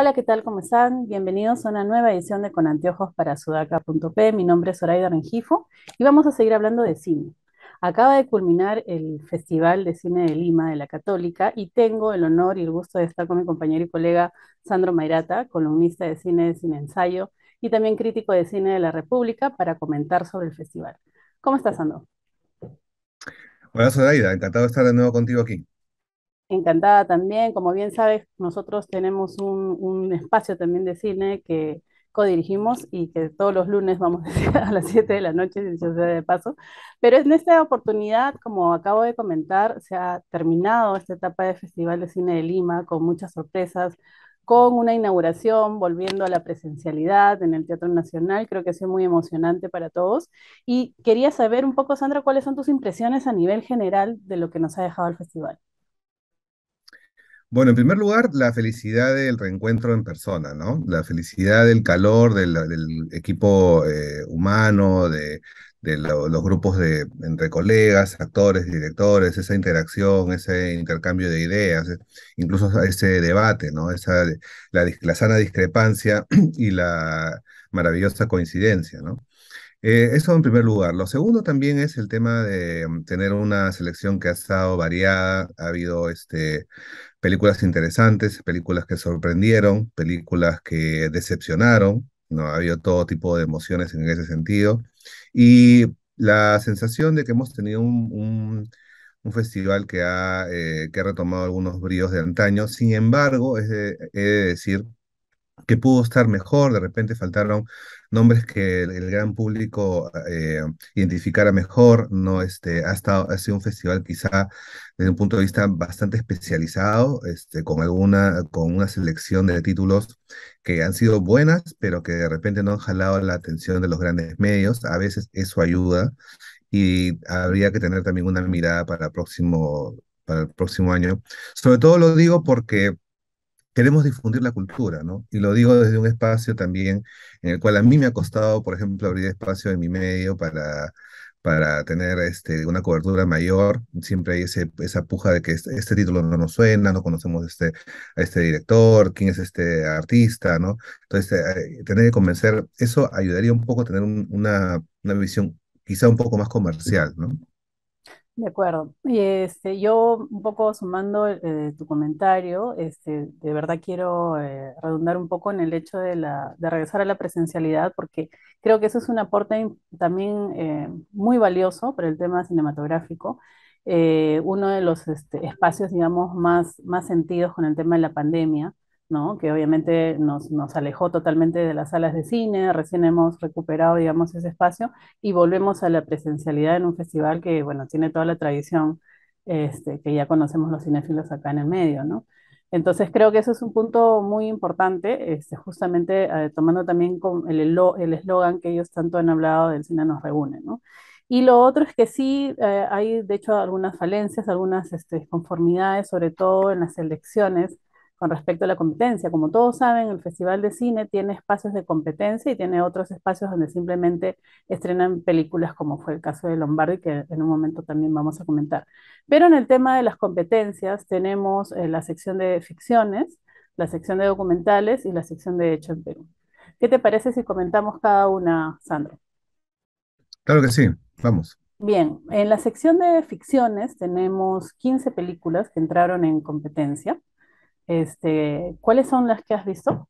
Hola, ¿qué tal? ¿Cómo están? Bienvenidos a una nueva edición de Con Anteojos para Sudaca.p. Mi nombre es Zoraida Rengifo y vamos a seguir hablando de cine. Acaba de culminar el Festival de Cine de Lima de la Católica y tengo el honor y el gusto de estar con mi compañero y colega Sandro Mairata, columnista de cine de Cine Ensayo y también crítico de cine de la República, para comentar sobre el festival. ¿Cómo estás, Sandro? Hola, Zoraida. Encantado de estar de nuevo contigo aquí. Encantada también. Como bien sabes, nosotros tenemos un, espacio también de cine que codirigimos y que todos los lunes vamos a a las 7 de la noche, si se de paso. Pero en esta oportunidad, como acabo de comentar, se ha terminado esta etapa de Festival de Cine de Lima con muchas sorpresas, con una inauguración, volviendo a la presencialidad en el Teatro Nacional. Creo que ha sido muy emocionante para todos. Y quería saber un poco, Sandra, cuáles son tus impresiones a nivel general de lo que nos ha dejado el festival. Bueno, en primer lugar, la felicidad del reencuentro en persona, ¿no? La felicidad del calor, del, equipo eh, humano, de, los grupos de, entre colegas, actores, directores, esa interacción, ese intercambio de ideas, eh, incluso ese debate, ¿no? Esa, la, sana discrepancia y la maravillosa coincidencia, ¿no? Eh, eso en primer lugar. Lo segundo también es el tema de mm, tener una selección que ha estado variada, ha habido este, películas interesantes, películas que sorprendieron, películas que decepcionaron, ¿no? habido todo tipo de emociones en ese sentido. Y la sensación de que hemos tenido un, festival que ha, eh, que ha retomado algunos bríos de antaño, sin embargo, es he de decir que pudo estar mejor, de repente faltaron nombres que el, gran público eh, identificara mejor, no este, ha, estado, ha sido un festival quizá desde un punto de vista bastante especializado, este, con, alguna, con una selección de títulos que han sido buenas, pero que de repente no han jalado la atención de los grandes medios. A veces eso ayuda y habría que tener también una mirada para el próximo, para el próximo año. Sobre todo lo digo porque queremos difundir la cultura, ¿no? Y lo digo desde un espacio también en el cual a mí me ha costado, por ejemplo, abrir espacio en mi medio para para tener este, una cobertura mayor. Siempre hay ese, esa puja de que este, este, título no nos suena, no conocemos este, a este director, quién es este artista, ¿no? Entonces, eh, eh, tener que convencer, eso ayudaría un poco a tener una, una visión quizá un poco más comercial, ¿no? De acuerdo. Y este, yo un poco sumando eh, tu comentario, este, de verdad quiero eh, redundar un poco en el hecho de, la, de regresar a la presencialidad, porque creo que eso es un aporte también eh, muy valioso para el tema cinematográfico. uno de los este, espacios, digamos, más, más sentidos con el tema de la pandemia. ¿no? que obviamente nos, nos, alejó totalmente de las salas de cine, recién hemos recuperado, digamos, ese espacio y volvemos a la presencialidad en un festival que, bueno, tiene toda la tradición este, que ya conocemos los cinéfilos acá en el medio, ¿no? Entonces creo que eso es un punto muy importante, este, justamente eh, tomando también con el eslogan que ellos tanto han hablado del cine nos reúne, ¿no? Y lo otro es que sí eh, hay, de hecho, algunas falencias, algunas este, conformidades, sobre todo en las elecciones con respecto a la competencia. Como todos saben, el Festival de Cine tiene espacios de competencia y tiene otros espacios donde simplemente estrenan películas, como fue el caso de Lombardi, que en un momento también vamos a comentar. Pero en el tema de las competencias tenemos eh, la sección de ficciones, la sección de documentales y la sección de Hecho en Perú. ¿Qué te parece si comentamos cada una, Sandro? Claro que sí, vamos. Bien, en la sección de ficciones tenemos 15 películas que entraron en competencia. Este, ¿Cuáles son las que has visto?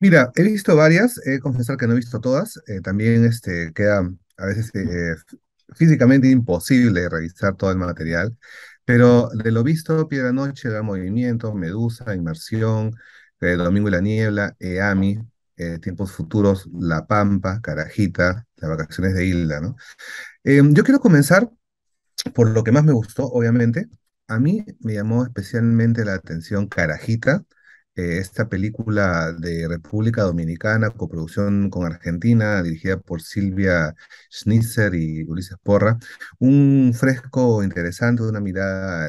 Mira, he visto varias, he de confesar que no he visto todas. Eh, también este, queda a veces eh, físicamente imposible revisar todo el material, pero de lo visto, Piedra Noche, Gran Movimiento, Medusa, Inmersión, eh, Domingo y la Niebla, EAMI, Tiempos Futuros, La Pampa, Carajita, Las Vacaciones de Hilda, ¿no? Em, yo quiero comenzar por lo que más me gustó, obviamente, a mí me llamó especialmente la atención Carajita, eh, esta película de República Dominicana, coproducción con Argentina, dirigida por Silvia Schnitzer y Ulises Porra. Un fresco interesante, una mirada,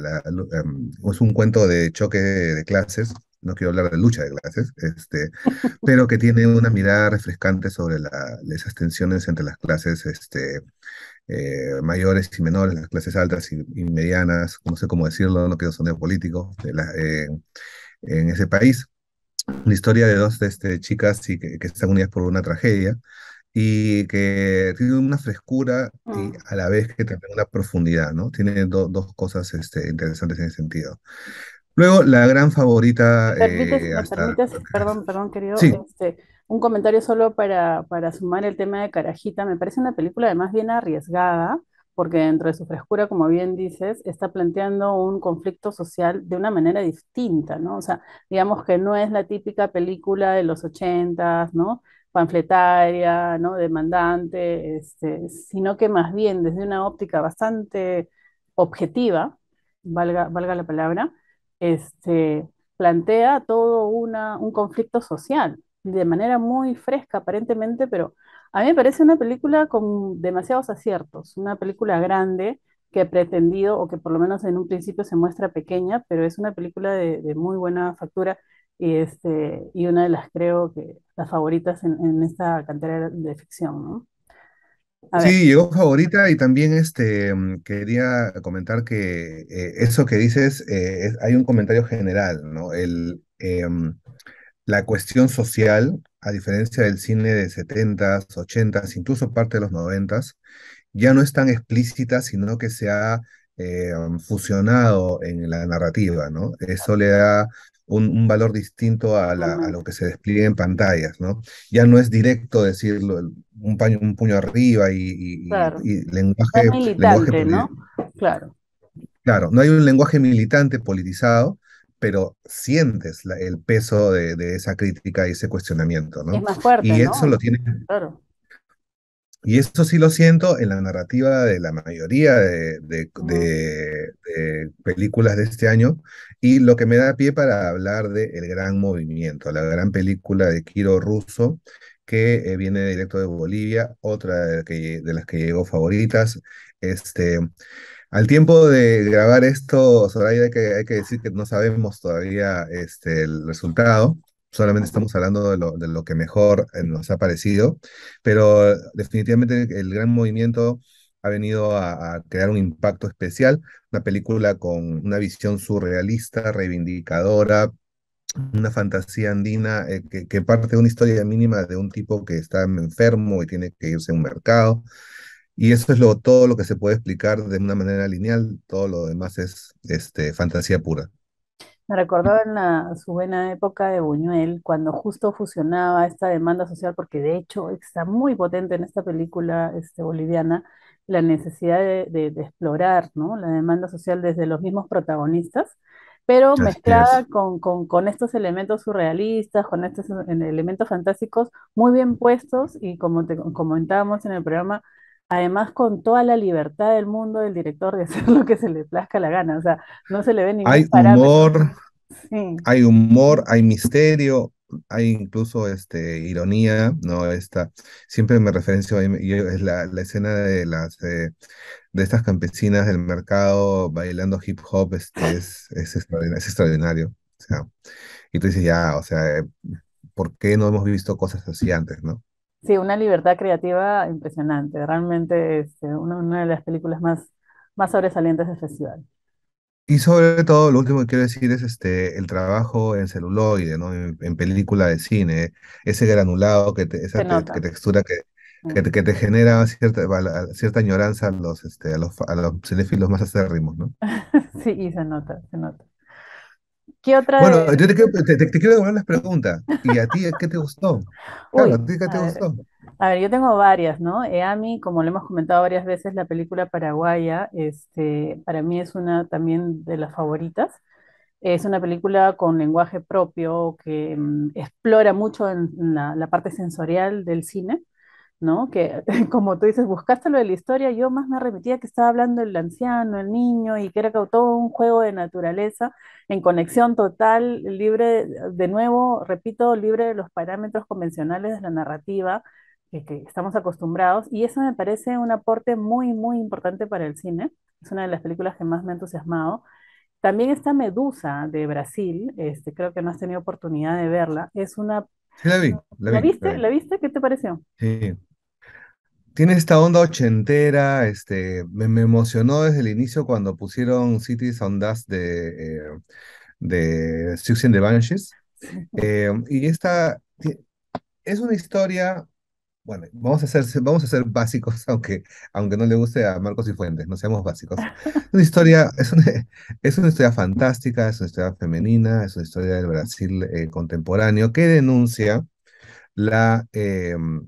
em, es un cuento de choque de clases, no quiero hablar de lucha de clases, este, pero que tiene una mirada refrescante sobre esas tensiones entre las clases este, eh, mayores y menores, las clases altas y, medianas, no sé cómo decirlo, no quiero sonido político, de la, en ese país. Una historia de dos este, chicas que, están unidas por una tragedia y que tiene una frescura y mm. a la vez que también una profundidad, ¿no? Tiene dos cosas este, interesantes en ese sentido. Luego, la gran favorita... Eh, perdón, perdón, querido. Este, un comentario solo para, sumar el tema de Carajita. Me parece una película además bien arriesgada, porque dentro de su frescura, como bien dices, está planteando un conflicto social de una manera distinta, ¿no? O sea, digamos que no es la típica película de los ochentas, ¿no? panfletaria, ¿no? demandante, este, sino que más bien desde una óptica bastante objetiva, valga, valga la palabra, este, plantea todo un conflicto social, de manera muy fresca aparentemente, pero a mí me parece una película con demasiados aciertos, una película grande que ha pretendido, o que por lo menos en un principio se muestra pequeña, pero es una película de, muy buena factura y, este, y una de las, creo que, las favoritas en, esta cantera de ficción, Sí, llegó favorita y también este, quería comentar que eh, eso que dices, eh, hay un comentario general, ¿no? El, em, la cuestión social, a diferencia del cine de 70s, 80s, incluso parte de los 90s, ya no es tan explícita, sino que se ha eh, um, fusionado en la narrativa, ¿no? Eso le da un, valor distinto a, lo que se despliega en pantallas, ¿no? Ya no es directo decirlo, un, paño, un puño arriba y, lenguaje, lenguaje... ¿no? Claro. Claro, no hay un lenguaje militante politizado, pero sientes el peso de, esa crítica y ese cuestionamiento, ¿no? Es más fuerte, y eso lo tiene... Claro. Y eso sí lo siento en la narrativa de la mayoría de, películas de este año y lo que me da pie para hablar de El Gran Movimiento, la gran película de Kiro Russo, que eh, viene directo de Bolivia, otra de, las que llegó favoritas. Este, al tiempo de grabar esto, Soraya, hay que, decir que no sabemos todavía este, el resultado. Solamente estamos hablando de lo, que mejor eh, nos ha parecido, pero definitivamente el gran movimiento ha venido a, crear un impacto especial, una película con una visión surrealista, reivindicadora, una fantasía andina eh, que, que, parte de una historia mínima de un tipo que está enfermo y tiene que irse a un mercado, y eso es lo, todo lo que se puede explicar de una manera lineal, todo lo demás es este, fantasía pura. Me recordaba en la, su buena época de Buñuel, cuando justo fusionaba esta demanda social, porque de hecho está muy potente en esta película este, boliviana, la necesidad de, explorar ¿no? la demanda social desde los mismos protagonistas, pero mezclada con, con, con, estos elementos surrealistas, con estos eh, elementos fantásticos muy bien puestos y como te comentábamos en el programa, además con toda la libertad del mundo del director de hacer lo que se le plazca la gana, o sea, no se le ve ningún hay Humor, Hay humor, hay misterio, hay incluso este, ironía, ¿no? Esta, siempre me referencio, es la, escena de las... Eh, de estas campesinas del mercado bailando hip hop este, es, es, extraordinario, es extraordinario. O sea, y tú dices, ya, o sea, eh, ¿por qué no hemos visto cosas así antes, no? Sí, una libertad creativa impresionante. Realmente es este, una, de las películas más, más sobresalientes del festival. Y sobre todo, lo último que quiero decir es este, el trabajo en celuloide, ¿no? en, película de cine, ese granulado, que esa textura que, que, te mm. genera cierta, cierta añoranza a los, este, a los, a más acérrimos. ¿no? sí, y se nota, se nota. ¿Qué otra bueno, yo te quiero, te, devolver las preguntas. ¿Y a ti qué te gustó? ¿a qué te gustó? Ver. A ver, yo tengo varias, ¿no? EAMI, como lo hemos comentado varias veces, la película paraguaya, este, para mí es una también de las favoritas. Es una película con lenguaje propio que mm, explora mucho la parte sensorial del cine ¿no? Que como tú dices, buscaste lo de la historia, yo más me remitía que estaba hablando el anciano, el niño, y que era todo un juego de naturaleza en conexión total, libre, de nuevo, repito, libre de los parámetros convencionales de la narrativa eh, que, estamos acostumbrados, y eso me parece un aporte muy, muy importante para el cine, es una de las películas que más me ha entusiasmado. También está Medusa de Brasil, este, creo que no has tenido oportunidad de verla, es una... la la, viste? viste? ¿Qué te pareció? Tiene esta onda ochentera, este, me, emocionó desde el inicio cuando pusieron Cities on Dust de, eh, de Susan eh, y esta es una historia, bueno, vamos a ser, vamos a hacer básicos, aunque, aunque no le guste a Marcos y Fuentes, no seamos básicos. Una historia, es una, es una historia fantástica, es una historia femenina, es una historia del Brasil eh, contemporáneo que denuncia la em,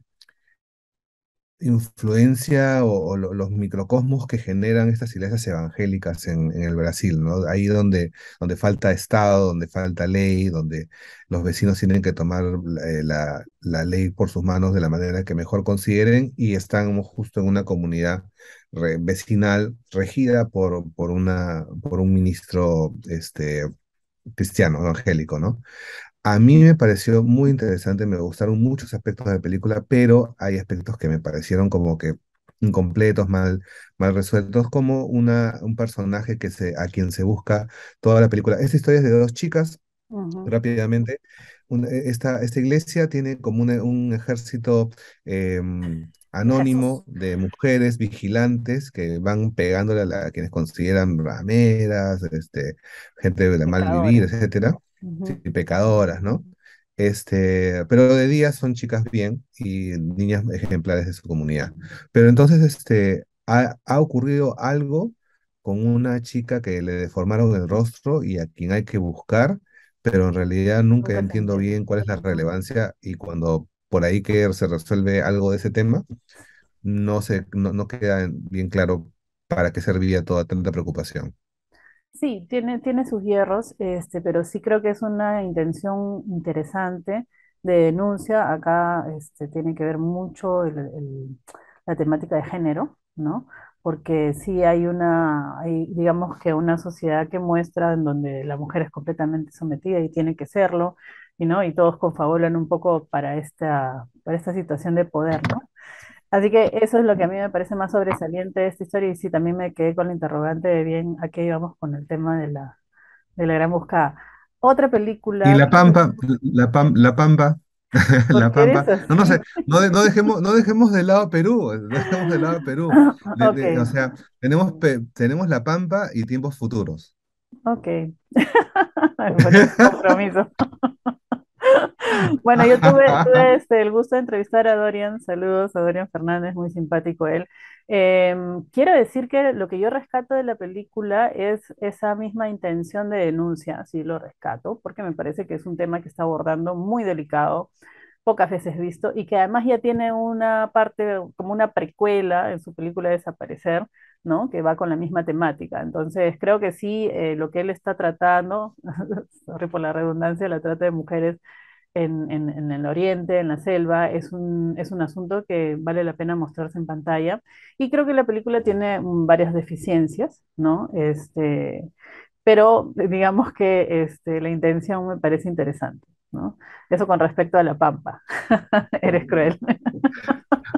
influencia o, los microcosmos que generan estas iglesias evangélicas en, el Brasil, ¿no? Ahí donde, donde falta Estado, donde falta ley, donde los vecinos tienen que tomar eh, la, la, ley por sus manos de la manera que mejor consideren y están justo en una comunidad vecinal regida por, por, una, por un ministro este, cristiano, evangélico, ¿no? A mí me pareció muy interesante, me gustaron muchos aspectos de la película, pero hay aspectos que me parecieron como que incompletos, mal, resueltos, como una, un personaje que se, a quien se busca toda la película. Esta historia es de dos chicas, rápidamente. E, esta, esta iglesia tiene como un e, ejército em, anónimo de mujeres vigilantes que van pegándole a, quienes consideran rameras, este, gente de la mal vivir, etcétera pecadoras, ¿no? Este, pero de día son chicas bien y niñas ejemplares de su comunidad. Pero entonces este, ha, ocurrido algo con una chica que le deformaron el rostro y a quien hay que buscar, pero en realidad nunca entiendo bien cuál es la relevancia y cuando por ahí que se resuelve algo de ese tema, no, se, no, no queda bien claro para qué servía toda tanta preocupación. Sí, tiene, tiene sus hierros, este, pero sí creo que es una intención interesante de denuncia. Acá este, tiene que ver mucho la temática de género, ¿no? Porque sí hay una, hay, digamos que una sociedad que muestra en donde la mujer es completamente sometida y tiene que serlo, y, ¿no? y todos confabulan un poco para esta, para esta situación de poder, ¿no? Así que eso es lo que a mí me parece más sobresaliente de esta historia y sí, también me quedé con la interrogante de bien a qué íbamos con el tema de la, de la gran buscada. Otra película. Y La Pampa, La, Pampa. la Pampa. No, no sé, no, dejemos, de lado Perú, dejemos de lado a Perú. o sea, tenemos, tenemos La Pampa y tiempos futuros. Ok. compromiso. Bueno, yo tuve, este, el gusto de entrevistar a Dorian. Saludos a Dorian Fernández, muy simpático él. Em, quiero decir que lo que yo rescato de la película es esa misma intención de denuncia, así lo rescato, porque me parece que es un tema que está abordando muy delicado, pocas veces visto, y que además ya tiene una parte como una precuela en su película Desaparecer, ¿no? Que va con la misma temática. Entonces, creo que sí, eh, lo que él está tratando, sorry por la redundancia, la trata de mujeres en, en, el oriente, en la selva, es un, es un asunto que vale la pena mostrarse en pantalla. Y creo que la película tiene mm, varias deficiencias, ¿no? Este, pero eh, digamos que este, la intención me parece interesante. ¿no? Eso con respecto a la pampa. Eres cruel.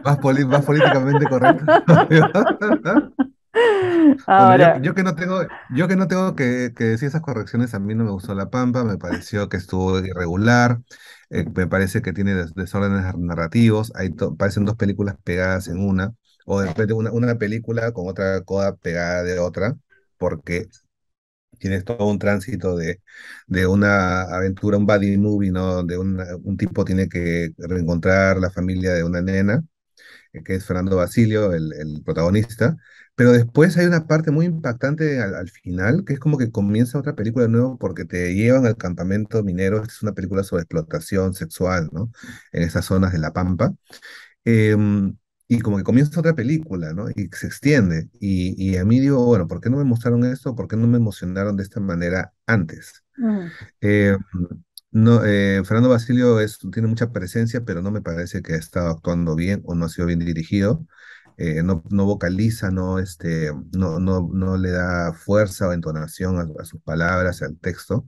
Más, más políticamente correcto. Ahora. yo, que no tengo, yo que no tengo que, decir esas correcciones, a mí no me gustó La Pampa, me pareció que estuvo irregular, eh, me parece que tiene desórdenes narrativos, parecen dos películas pegadas en una, o de repente una, película con otra coda pegada de otra, porque tienes todo un tránsito de, de una aventura, un buddy movie, ¿no? Donde una, un tipo tiene que reencontrar la familia de una nena, eh, que es Fernando Basilio, el, el protagonista, pero después hay una parte muy impactante al, final, que es como que comienza otra película nuevo, porque te llevan al campamento minero. Es una película sobre explotación sexual, ¿no? En esas zonas de La Pampa. Em, y como que comienza otra película, ¿no? Y se extiende. Y, a mí digo, bueno, ¿por qué no me mostraron esto? ¿Por qué no me emocionaron de esta manera antes? Mm. Em, no, eh, Fernando Basilio tiene mucha presencia, pero no me parece que ha estado actuando bien o no ha sido bien dirigido. Eh, no, vocaliza, no, este, no, no, le da fuerza o entonación a, sus palabras, al texto.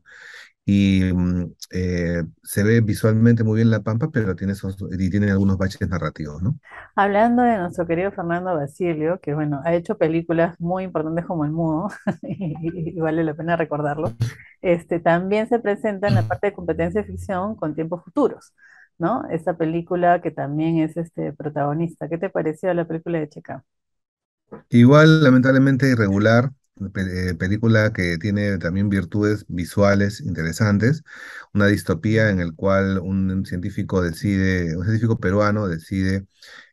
Y mm, eh, se ve visualmente muy bien La Pampa, pero tiene, y tiene algunos baches narrativos, ¿no? Hablando de nuestro querido Fernando Basilio, que bueno, ha hecho películas muy importantes como El Mudo, y, vale la pena recordarlo, este, también se presenta en la parte de competencia de ficción con tiempos futuros. ¿no? Esta película que también es este protagonista. ¿Qué te pareció la película de Checa? Igual, lamentablemente, irregular. Eh, película que tiene también virtudes visuales interesantes, una distopía en el cual un científico decide, un científico peruano decide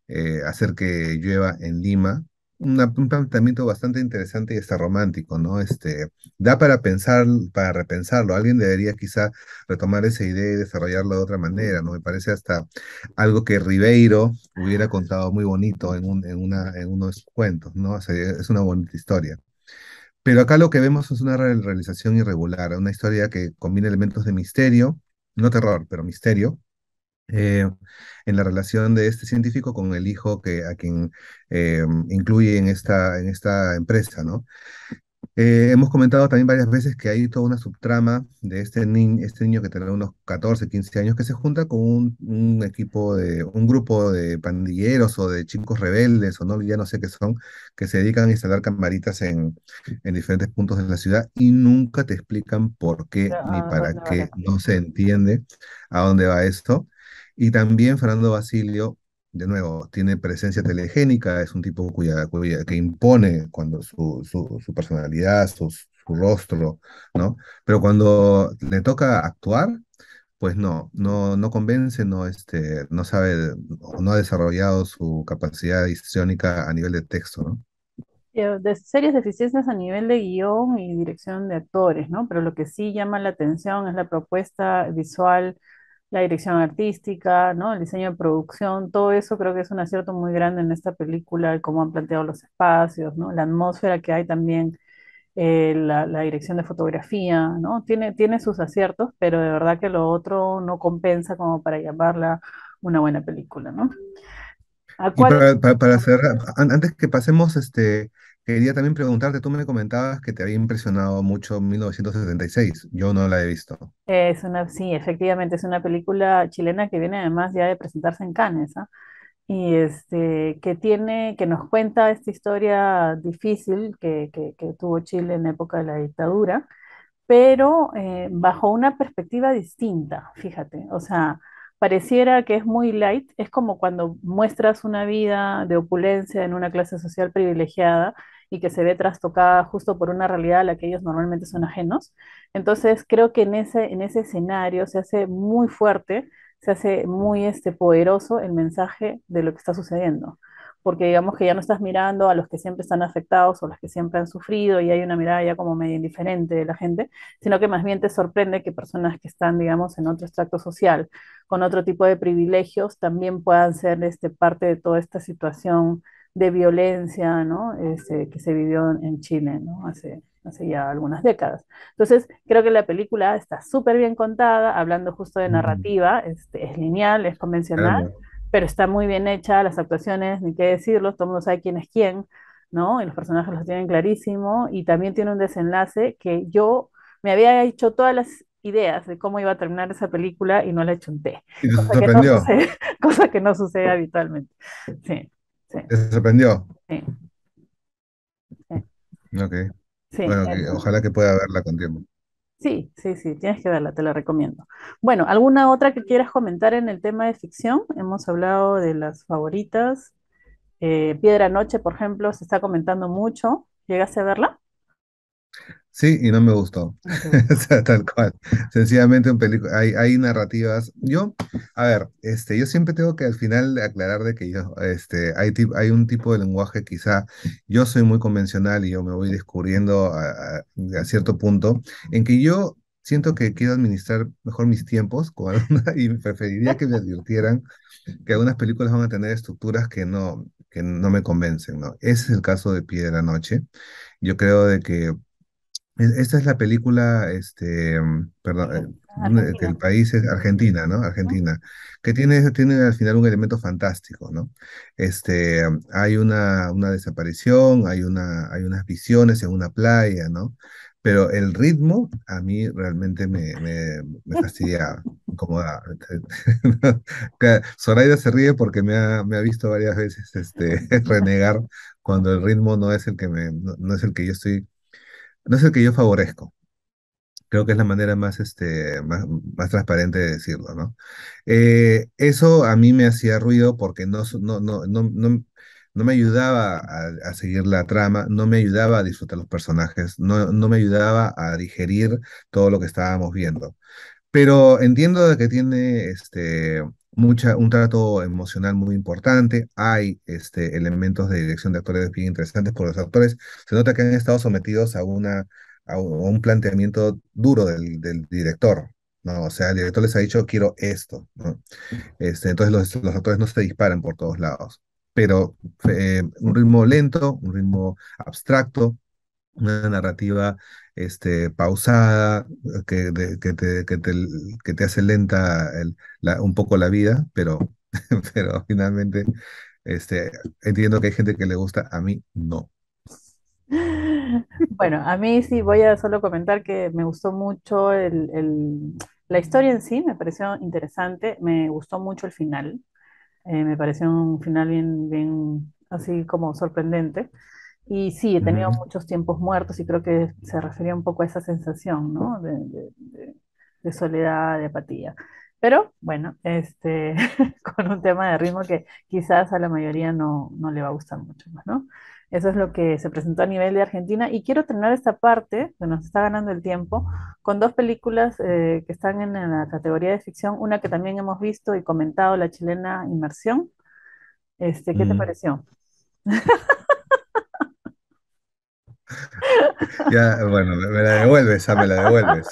eh, hacer que llueva en Lima un planteamiento bastante interesante y hasta romántico, ¿no? Este, da para pensar, para repensarlo. Alguien debería quizá retomar esa idea y desarrollarla de otra manera, ¿no? Me parece hasta algo que Ribeiro hubiera contado muy bonito en, un, en, una, en uno de sus cuentos, ¿no? es una bonita historia. Pero acá lo que vemos es una realización irregular, una historia que combina elementos de misterio, no terror, pero misterio, eh, en la relación de este científico con el hijo que, a quien eh, incluye en esta, en esta empresa, ¿no? Eh, hemos comentado también varias veces que hay toda una subtrama de este, este niño que tendrá unos 14, 15 años, que se junta con un, equipo de, un grupo de pandilleros o de chicos rebeldes o no, ya no sé qué son, que se dedican a instalar camaritas en, en diferentes puntos de la ciudad y nunca te explican por qué ni ah, para qué, no se entiende a dónde va esto. Y también Fernando Basilio, de nuevo, tiene presencia telegénica, es un tipo cuya, que impone cuando su, su, personalidad, su, su rostro, ¿no? Pero cuando le toca actuar, pues no, no, no convence, no, este, no sabe, no ha desarrollado su capacidad histriónica a nivel de texto, ¿no? Eh, de serias deficiencias a nivel de guión y dirección de actores, ¿no? Pero lo que sí llama la atención es la propuesta visual la dirección artística, ¿no? El diseño de producción, todo eso creo que es un acierto muy grande en esta película, cómo han planteado los espacios, La atmósfera que hay también, eh, la, dirección de fotografía, ¿no? Tiene, tiene sus aciertos, pero de verdad que lo otro no compensa como para llamarla una buena película, ¿no? para, cerrar, antes que pasemos este, Quería también preguntarte, tú me comentabas que te había impresionado mucho 1976, yo no la he visto. Es una, sí, efectivamente, es una película chilena que viene además ya de presentarse en Cannes, ¿ah? Y este, que tiene, que nos cuenta esta historia difícil que, que, tuvo Chile en la época de la dictadura, pero eh, bajo una perspectiva distinta, fíjate, o sea, pareciera que es muy light, es como cuando muestras una vida de opulencia en una clase social privilegiada y que se ve trastocada justo por una realidad a la que ellos normalmente son ajenos. Entonces, creo que en ese, en ese escenario se hace muy fuerte, se hace muy este, poderoso el mensaje de lo que está sucediendo, porque digamos que ya no estás mirando a los que siempre están afectados o los que siempre han sufrido y hay una mirada ya como medio indiferente de la gente, sino que más bien te sorprende que personas que están, digamos, en otro extracto social, con otro tipo de privilegios, también puedan ser este, parte de toda esta situación de violencia ¿no? Este, que se vivió en Chile ¿no? hace, ya algunas décadas. Entonces, creo que la película está súper bien contada, hablando justo de narrativa, este, es lineal, es convencional, pero está muy bien hecha, las actuaciones, ni qué decirlo, todo el mundo sabe quién es quién, ¿no? Y los personajes los tienen clarísimo, y también tiene un desenlace que yo me había hecho todas las ideas de cómo iba a terminar esa película y no la chunté. cosa, que cosa que no sucede habitualmente. Sí. ¿Te sorprendió? Sí. Ok. bueno, ojalá que pueda verla con tiempo. Sí, sí, sí, tienes que verla, te la recomiendo. Bueno, ¿alguna otra que quieras comentar en el tema de ficción? Hemos hablado de las favoritas. Eh, Piedra Noche, por ejemplo, se está comentando mucho. ¿Llegaste a verla? Sí, y no me gustó. tal cual. Sencillamente un película hay, hay narrativas. Yo, a ver, este, yo siempre tengo que al final aclarar de que yo, este, hay, hay un tipo de lenguaje quizá, yo soy muy convencional y yo me voy descubriendo a, cierto punto en que yo siento que quiero administrar mejor mis tiempos y preferiría que me advirtieran que algunas películas van a tener estructuras que no, que no me convencen, ¿no? Ese es el caso de Pie de la Noche. Yo creo de que esta es la película, este, mm, perdón, eh, ah, eh, del país es Argentina, ¿no? Argentina, que tiene, tiene al final un elemento fantástico, ¿no? Este, mm, hay una, una desaparición, hay, una, hay unas visiones en una playa, ¿no? Pero el ritmo a mí realmente me, me, me fastidiaba, Zoraida se ríe porque me ha, visto varias veces este, renegar cuando el ritmo no es el que, no es el que yo estoy no es el que yo favorezco. Creo que es la manera más, este, más, transparente de decirlo, ¿no? Eh, eso a mí me hacía ruido porque no, no, no, no, no me ayudaba a, seguir la trama, no me ayudaba a disfrutar los personajes, no, no, me ayudaba a digerir todo lo que estábamos viendo. Pero entiendo que tiene este, mucha, un trato emocional muy importante, hay este, elementos de dirección de actores bien interesantes por los actores, se nota que han estado sometidos a, una, a un planteamiento duro del, director, ¿no? O sea, el director les ha dicho, quiero esto, Este, entonces los, actores no se disparan por todos lados, pero eh, un ritmo lento, un ritmo abstracto, una narrativa este, pausada, que, que, te, que, te, que, te, hace lenta el, un poco la vida, pero, pero finalmente este, entiendo que hay gente que le gusta, a mí no. Bueno, a mí sí voy a solo comentar que me gustó mucho el, el, la historia en sí, me pareció interesante, me gustó mucho el final, eh, me pareció un final bien, bien así como sorprendente. Y sí, he tenido muchos tiempos muertos y creo que se refería un poco a esa sensación, ¿no? De, soledad, de apatía. Pero bueno, este, con un tema de ritmo que quizás a la mayoría no, no le va a gustar mucho ¿no? Eso es lo que se presentó a nivel de Argentina. Y quiero terminar esta parte, que nos está ganando el tiempo, con dos películas eh, que están en la categoría de ficción. Una que también hemos visto y comentado, la chilena Inmersión. Este, ¿Qué te mm. pareció? ya, bueno, me la devuelves, me la devuelves.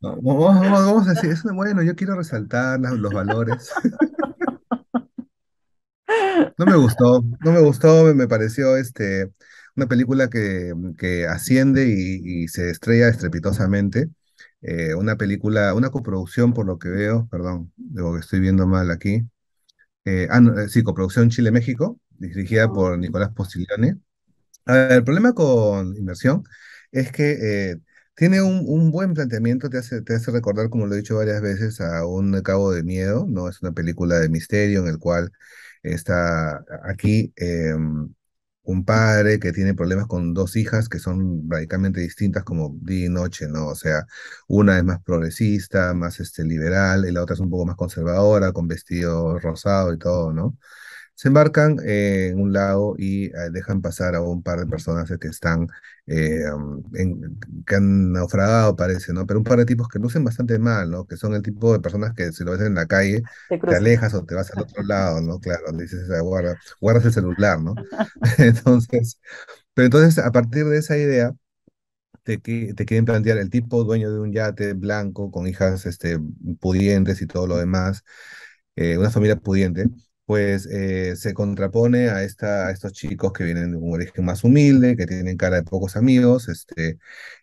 vamos, a decir, bueno, yo quiero resaltar los, valores. no me gustó, no me gustó, me, pareció este, una película que, asciende y, se estrella estrepitosamente. Eh, una película, una coproducción, por lo que veo, perdón, digo que estoy viendo mal aquí. Eh, ah, eh, sí, coproducción Chile-México, dirigida por oh. Nicolás Postiglione el problema con inversión es que eh, tiene un, buen planteamiento, te hace, te hace recordar, como lo he dicho varias veces, a un cabo de miedo, ¿no? Es una película de misterio en el cual está aquí em, un padre que tiene problemas con dos hijas que son radicalmente distintas como día y noche, ¿no? O sea, una es más progresista, más este, liberal, y la otra es un poco más conservadora, con vestido rosado y todo, ¿no? se embarcan eh, en un lado y eh, dejan pasar a un par de personas eh, que están, que han naufragado, parece, ¿no? Pero un par de tipos que lucen bastante mal, ¿no? Que son el tipo de personas que si lo ves en la calle, te, alejas o te vas al otro lado, ¿no? Claro, dices, ah, guarda, guardas el celular, ¿no? entonces, pero entonces, a partir de esa idea, te, te, quieren plantear el tipo dueño de un yate blanco con hijas este, pudientes y todo lo demás, una familia pudiente, pues eh, se contrapone a, esta, estos chicos que vienen de un origen más humilde, que tienen cara de pocos amigos, este,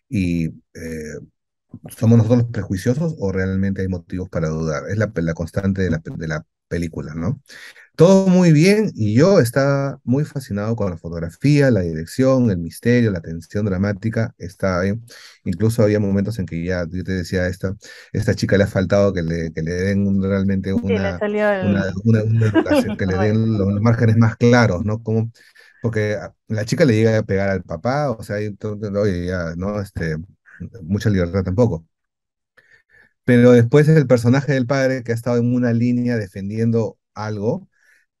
y eh, ¿somos nosotros los prejuiciosos o realmente hay motivos para dudar? Es la, constante de la, de la película, ¿no? todo muy bien y yo estaba muy fascinado con la fotografía, la dirección, el misterio, la tensión dramática, está bien. Incluso había momentos en que ya yo te decía, esta, esta chica le ha faltado que le, que le den realmente una, que le den los, márgenes más claros, ¿no? Como, porque la chica le llega a pegar al papá, o sea, oye, ya, ¿no? Este, mucha libertad tampoco pero después el personaje del padre que ha estado en una línea defendiendo algo,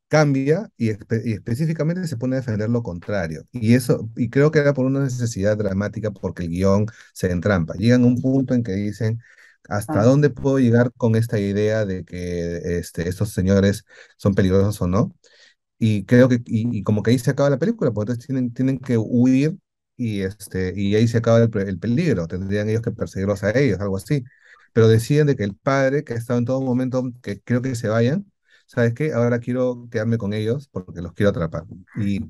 cambia y, específicamente se pone a defender lo contrario. Y eso, y creo que era por una necesidad dramática porque el guión se entrampa. Llegan a un punto en que dicen, ¿hasta ah. dónde puedo llegar con esta idea de que este, estos señores son peligrosos o no? Y creo que, y, como que ahí se acaba la película, porque tienen, tienen que huir y, este, y ahí se acaba el, el peligro. Tendrían ellos que perseguirlos a ellos, algo así. Pero deciden de que el padre, que ha estado en todo momento, que creo que se vayan, ¿sabes qué? Ahora quiero quedarme con ellos porque los quiero atrapar. Y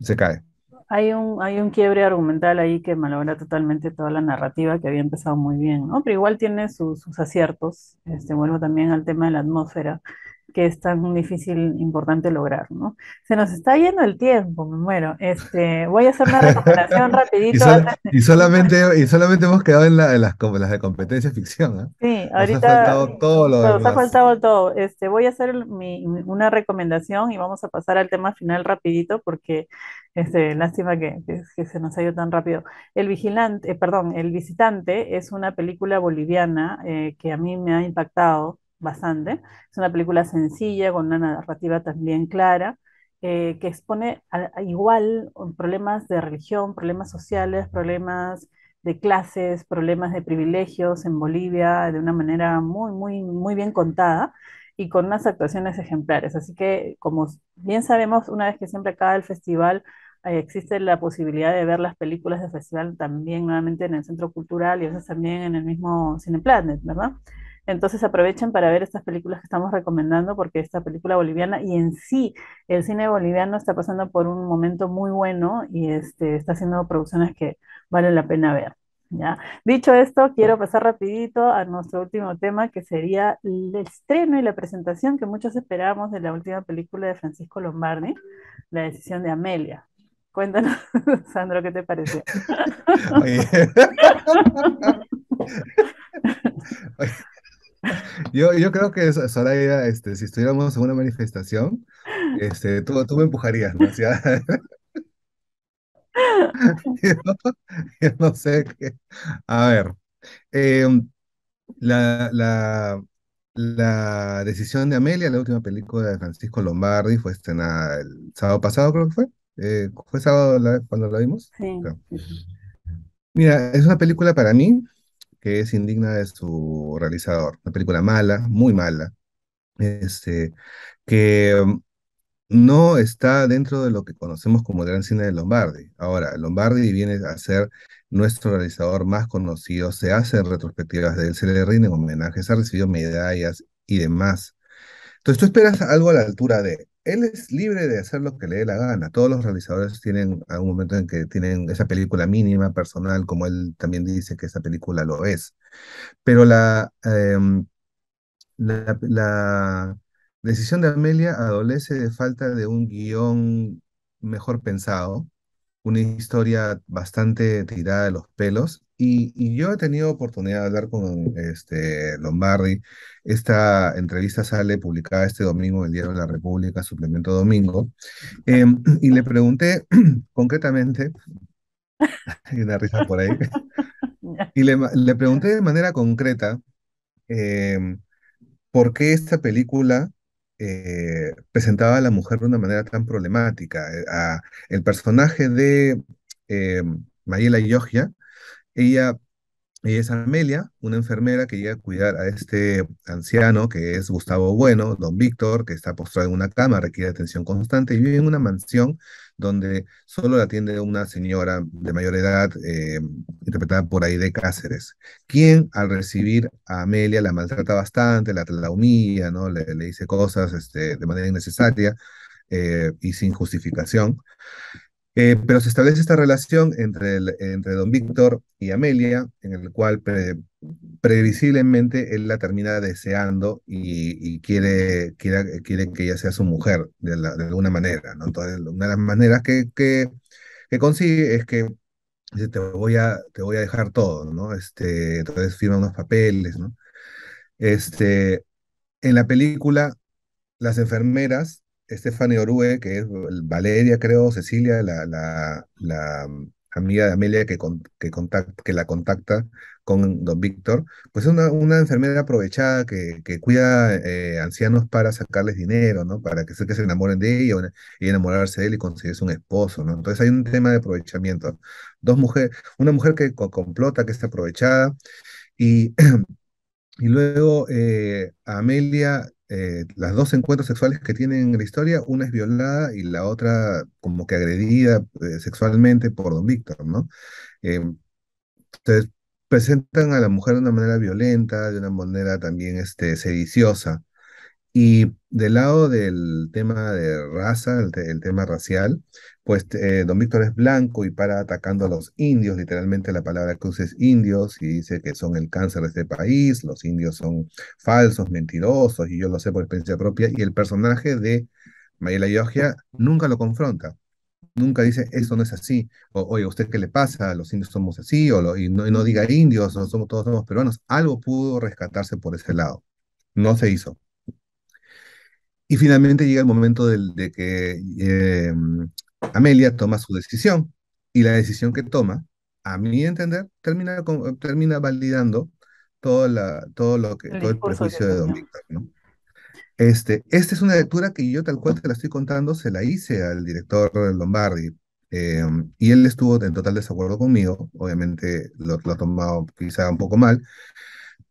se cae. Hay un, hay un quiebre argumental ahí que malogra totalmente toda la narrativa que había empezado muy bien, ¿no? Pero igual tiene sus aciertos. Este, vuelvo también al tema de la atmósfera que es tan difícil, importante lograr, ¿no? Se nos está yendo el tiempo, me muero. Este, voy a hacer una recomendación rapidito. Y, solamente, y solamente hemos quedado en, las, de competencia ficción, ¿ah? Sí, ahorita... Nos ha faltado todo lo Nos ha faltado todo. Este, voy a hacer mi, una recomendación y vamos a pasar al tema final rapidito porque este, lástima que, se nos ha ido tan rápido. El vigilante, eh, perdón, El visitante es una película boliviana eh, que a mí me ha impactado bastante. Es una película sencilla, con una narrativa también clara, eh, que expone igual um, problemas de religión, problemas sociales, problemas de clases, problemas de privilegios en Bolivia de una manera muy, muy, muy bien contada y con unas actuaciones ejemplares. Así que, como bien sabemos, una vez que siempre acaba el festival, eh, existe la posibilidad de ver las películas del festival también nuevamente en el Centro Cultural y a veces también en el mismo Cineplanet, ¿verdad? Entonces aprovechen para ver estas películas que estamos recomendando porque esta película boliviana y en sí el cine boliviano está pasando por un momento muy bueno y este, está haciendo producciones que valen la pena ver. Dicho esto, quiero pasar rapidito a nuestro último tema que sería el estreno y la presentación que muchos esperamos de la última película de Francisco Lombardi, La decisión de Amelia. Cuéntanos, Sandro, ¿qué te pareció? Yo, yo creo que Soraya, este, si estuviéramos en una manifestación, este, tú, tú me empujarías, ¿no? Ah, sé qué. A ver, em, la, la, decisión de Amelia, la última película de Francisco Lombardi, fue estrenada el sábado pasado, creo que fue. Eh, ¿Fue sábado cuando la vimos? Sí. mira, es una película para mí que es indigna de su realizador. Una película mala, muy mala, este, que mm, no está dentro de lo que conocemos como el gran cine de Lombardi. Ahora, Lombardi viene a ser nuestro realizador más conocido, se hacen retrospectivas de él, se le rinden homenajes, ha recibido medallas y demás. Entonces tú esperas algo a la altura de, él es libre de hacer lo que le dé la gana. Todos los realizadores tienen algún momento en que tienen esa película mínima, personal, como él también dice que esa película lo es. Pero la, em, decisión de Amelia adolece de falta de un guión mejor pensado, una historia bastante tirada de los pelos y, yo he tenido oportunidad de hablar con este, Lombardi. Esta entrevista sale publicada este domingo en el Diario de la República, suplemento domingo. Em, y le pregunté concretamente, hay una risa por ahí, y le, pregunté de manera concreta em, por qué esta película eh, presentaba a la mujer de una manera tan problemática. Eh, a, el personaje de em, Mayela Yogia ella, es Amelia, una enfermera que llega a cuidar a este anciano que es Gustavo Bueno, don Víctor, que está postrado en una cama, requiere atención constante y vive en una mansión donde solo la atiende una señora de mayor edad, eh, interpretada por Aide Cáceres, quien al recibir a Amelia la maltrata bastante, la, la humilla, ¿no? le, dice cosas este, de manera innecesaria eh, y sin justificación. Eh, pero se establece esta relación entre, entre don Víctor y Amelia, en el cual previsiblemente él la termina deseando y, quiere, quiere, que ella sea su mujer de, alguna manera. ¿no? Entonces, una de las maneras que, que, consigue es que te voy a, te voy a dejar todo, ¿no? Este, entonces firma unos papeles, ¿no? Este, en la película, las enfermeras Stephanie Orue, que es Valeria, creo, Cecilia, la, la, la amiga de Amelia que, que, que la contacta con don Víctor, pues es una, una, enfermera aprovechada que, que cuida eh, ancianos para sacarles dinero, ¿no? Para que, que se enamoren de ella y enamorarse de él y conseguirse un esposo, ¿no? Entonces hay un tema de aprovechamiento. Dos mujeres, una mujer que complota, que está aprovechada y... Y luego eh, Amelia eh, las dos encuentros sexuales que tienen en la historia, una es violada y la otra como que agredida eh, sexualmente por don Víctor, ¿no? Eh, presentan a la mujer de una manera violenta, de una manera también este, sediciosa, y del lado del tema de raza, el, tema racial, pues eh, don Víctor es blanco y para atacando a los indios, literalmente la palabra que usa es indios y dice que son el cáncer de este país, los indios son falsos, mentirosos y yo lo sé por experiencia propia y el personaje de Mayela Yogia nunca lo confronta. Nunca dice, eso no es así, o oye, usted qué le pasa? Los indios somos así, o y, no, diga indios, somos, todos somos peruanos. Algo pudo rescatarse por ese lado. No se hizo. Y finalmente llega el momento de, de que em, Amelia toma su decisión y la decisión que toma, a mi entender, termina, termina validando todo, la, todo, lo que, el todo el prejuicio de Don Este, esta es una lectura que yo tal cual te la estoy contando, se la hice al director Lombardi em, y él estuvo en total desacuerdo conmigo, obviamente lo, ha tomado quizá un poco mal,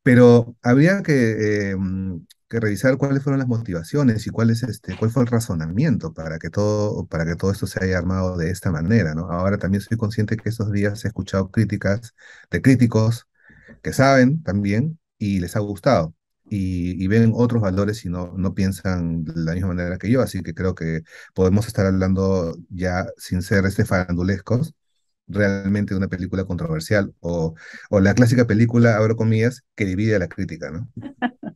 pero habría que em, revisar cuáles fueron las motivaciones y cuál, es este, cuál fue el razonamiento para que, todo, para que todo esto se haya armado de esta manera, ¿no? Ahora también soy consciente que estos días he escuchado críticas de críticos que saben también y les ha gustado y, ven otros valores y no, no piensan de la misma manera que yo, así que creo que podemos estar hablando ya sin ser este farandulescos, realmente de una película controversial o, o, la clásica película, abro comillas, que divide a la crítica, ¿no?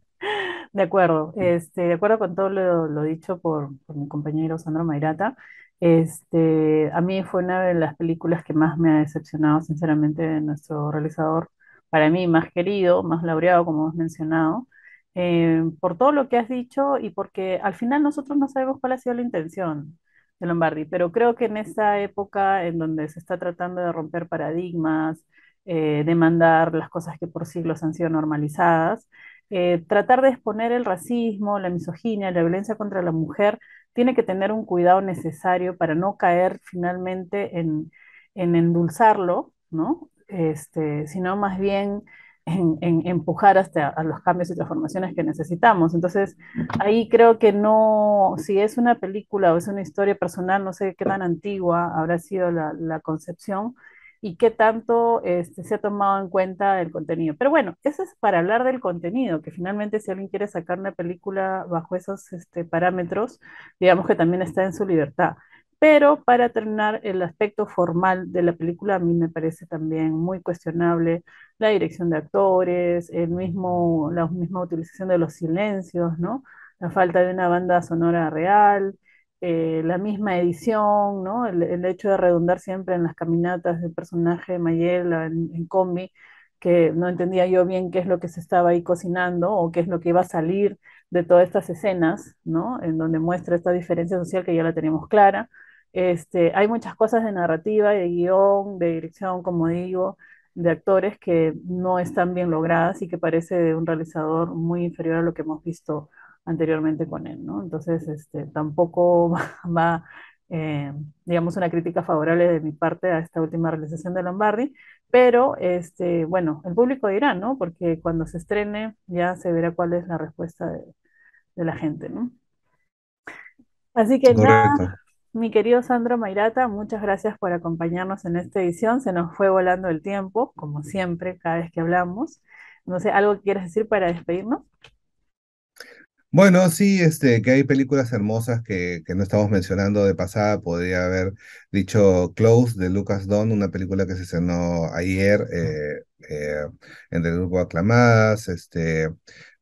De acuerdo, este, de acuerdo con todo lo, dicho por, mi compañero Sandro Mairata. Este, a mí fue una de las películas que más me ha decepcionado, sinceramente, de nuestro realizador, para mí más querido, más laureado, como has mencionado, eh, por todo lo que has dicho y porque al final nosotros no sabemos cuál ha sido la intención de Lombardi, pero creo que en esa época en donde se está tratando de romper paradigmas, eh, demandar las cosas que por siglos han sido normalizadas, eh, tratar de exponer el racismo, la misoginia, la violencia contra la mujer, tiene que tener un cuidado necesario para no caer finalmente en, endulzarlo, ¿no? Este, sino más bien en, empujar hasta los cambios y transformaciones que necesitamos. Entonces, ahí creo que no, si es una película o es una historia personal, no sé qué tan antigua habrá sido la concepción, y qué tanto este, se ha tomado en cuenta el contenido. Pero bueno, eso es para hablar del contenido, que finalmente si alguien quiere sacar una película bajo esos este, parámetros, digamos que también está en su libertad. Pero para terminar, el aspecto formal de la película a mí me parece también muy cuestionable. La dirección de actores, el mismo, la misma utilización de los silencios, ¿no? La falta de una banda sonora real, eh, la misma edición, ¿no? El, hecho de redundar siempre en las caminatas del personaje de Mayela en, combi, que no entendía yo bien qué es lo que se estaba ahí cocinando o qué es lo que iba a salir de todas estas escenas, ¿no? En donde muestra esta diferencia social que ya la tenemos clara. Este, hay muchas cosas de narrativa, de guión, de dirección, como digo, de actores que no están bien logradas y que parece de un realizador muy inferior a lo que hemos visto anteriormente con él, ¿no? Entonces, este, tampoco va, eh, digamos, una crítica favorable de mi parte a esta última realización de Lombardi, pero, este, bueno, el público dirá, ¿no? Porque cuando se estrene ya se verá cuál es la respuesta de, la gente, ¿no? Así que nada, mi querido Sandro Mairata, muchas gracias por acompañarnos en esta edición. Se nos fue volando el tiempo, como siempre, cada vez que hablamos. No sé, ¿algo que quieras decir para despedirnos? Bueno, sí, este, que hay películas hermosas que, no estamos mencionando de pasada. Podría haber dicho Close de Lucas Don, una película que se estrenó ayer eh, eh, entre el grupo Aclamadas. Este,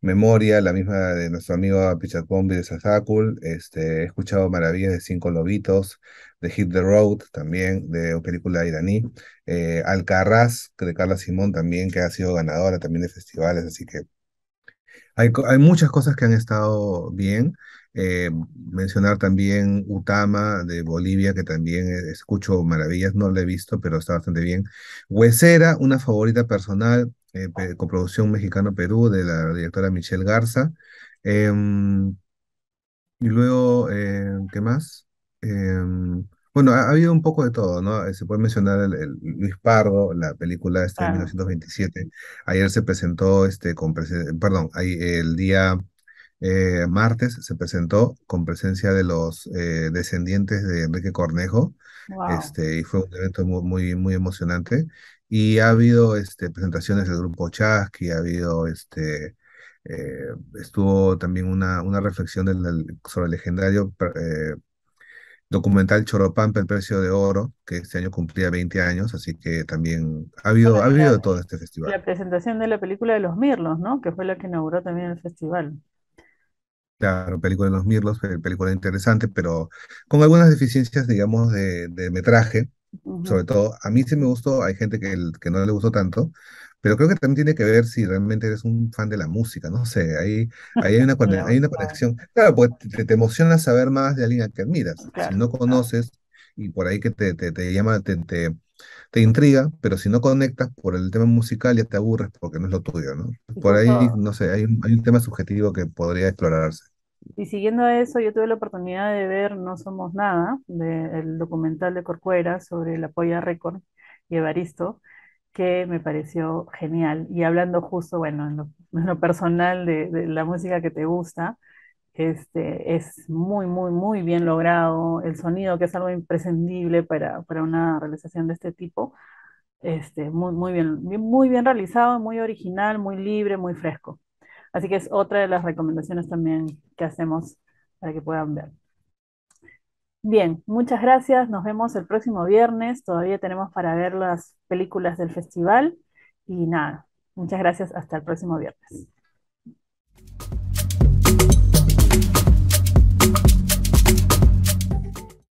Memoria, la misma de nuestro amigo Pichat Bombi de Sazakul. Este, he escuchado Maravillas de Cinco Lobitos, de Hit the Road, también, de película iraní. Eh, Alcarraz, de Carla Simón, también, que ha sido ganadora también de festivales, así que hay, muchas cosas que han estado bien. Eh, mencionar también Utama de Bolivia, que también eh, escucho maravillas, no la he visto, pero está bastante bien. Huesera, una favorita personal, eh, coproducción mexicano-Perú de la directora Michelle Garza. Em, y luego, ¿qué más? Em, bueno, ha, habido un poco de todo, ¿no? Eh, se puede mencionar el, Luis Pardo, la película de 1927. Ayer se presentó, este, con perdón, ahí, el día eh, martes se presentó con presencia de los eh, descendientes de Enrique Cornejo, este, y fue un evento muy, muy, emocionante. Y ha habido este, presentaciones del grupo Chasqui, ha habido este, estuvo también una, una reflexión sobre el legendario documental Choropampa, el precio de oro, que este año cumplía 20 años, así que también ha habido, ha todo este festival. La presentación de la película de los Mirlos, ¿no? Que fue la que inauguró también el festival. Claro, película de los Mirlos, película interesante, pero con algunas deficiencias, digamos, de, metraje. Sobre todo, a mí sí me gustó, hay gente que, que no le gustó tanto, pero creo que también tiene que ver si realmente eres un fan de la música, no sé, ahí, ahí hay, una, hay una conexión. Claro, porque te, emociona saber más de alguien que admiras. miras, si no conoces y por ahí que te, llama, te, te, intriga, pero si no conectas por el tema musical ya te aburres porque no es lo tuyo, ¿no? Por ahí, no sé, hay un, tema subjetivo que podría explorarse. Y siguiendo eso, yo tuve la oportunidad de ver No Somos Nada, del documental de Corcuera sobre apoyo Polla Record y Evaristo que me pareció genial. Y hablando justo, bueno, en lo, personal de, la música que te gusta, este, es muy, muy, muy bien logrado. El sonido, que es algo imprescindible para, para una realización de este tipo, este, muy, muy, bien, muy bien realizado, muy original, muy libre, muy fresco. Así que es otra de las recomendaciones también que hacemos para que puedan ver. Bien, muchas gracias. Nos vemos el próximo viernes. Todavía tenemos para ver las películas del festival. Y nada, muchas gracias. Hasta el próximo viernes.